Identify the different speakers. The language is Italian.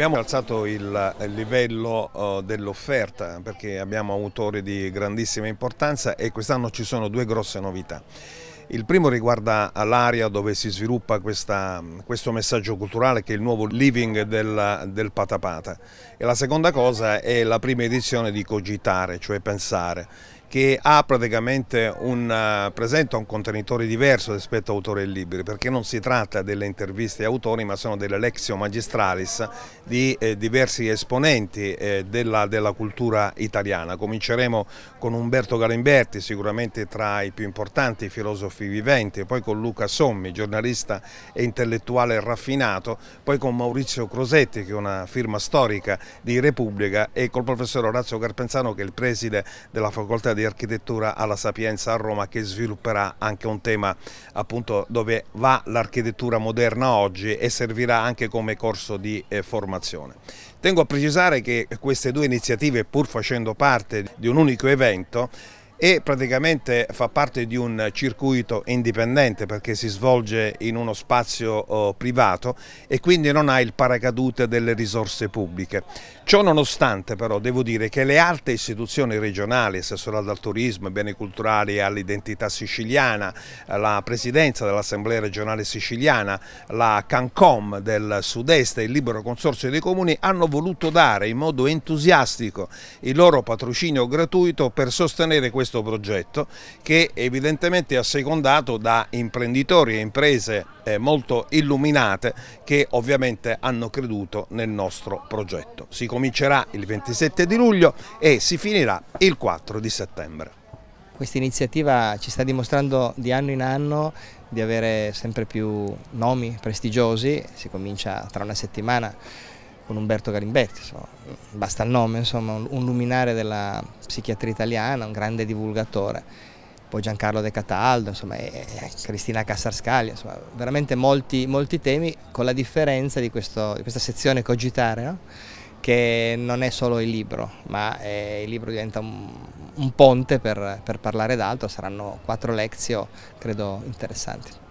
Speaker 1: Abbiamo alzato il livello eh, dell'offerta perché abbiamo autori di grandissima importanza e quest'anno ci sono due grosse novità. Il primo riguarda l'area dove si sviluppa questa, questo messaggio culturale che è il nuovo living del, del Patapata e la seconda cosa è la prima edizione di Cogitare, cioè pensare che ha praticamente un, eh, presenta un contenitore diverso rispetto a autori e libri, perché non si tratta delle interviste a autori, ma sono delle lexio magistralis di eh, diversi esponenti eh, della, della, cultura italiana. Cominceremo con Umberto Galimberti, sicuramente tra i più importanti filosofi viventi, poi con Luca Sommi, giornalista e intellettuale raffinato, poi con Maurizio Crosetti, che è una firma storica di Repubblica, e col professor Orazio Carpenzano, che è il preside della facoltà di di architettura alla Sapienza a Roma che svilupperà anche un tema appunto dove va l'architettura moderna oggi e servirà anche come corso di eh, formazione. Tengo a precisare che queste due iniziative pur facendo parte di un unico evento e praticamente fa parte di un circuito indipendente perché si svolge in uno spazio oh, privato e quindi non ha il paracadute delle risorse pubbliche. Ciò nonostante però devo dire che le altre istituzioni regionali, assessorato al turismo, beni culturali e all'identità siciliana, la presidenza dell'Assemblea regionale siciliana, la Cancom del sud-est e il libero consorzio dei comuni hanno voluto dare in modo entusiastico il loro patrocinio gratuito per sostenere questo questo progetto che evidentemente è assecondato da imprenditori e imprese eh, molto illuminate che ovviamente hanno creduto nel nostro progetto. Si comincerà il 27 di luglio
Speaker 2: e si finirà il 4 di settembre. Questa iniziativa ci sta dimostrando di anno in anno di avere sempre più nomi prestigiosi, si comincia tra una settimana con Umberto Garimberti, insomma, basta il nome, insomma, un luminare della psichiatria italiana, un grande divulgatore, poi Giancarlo De Cataldo, insomma, e, Cristina Cassarscaglia, insomma, veramente molti, molti, temi con la differenza di, questo, di questa sezione cogitare, no? che non è solo il libro, ma è, eh, il libro diventa un, un ponte per, per parlare d'altro, saranno quattro lezio credo interessanti.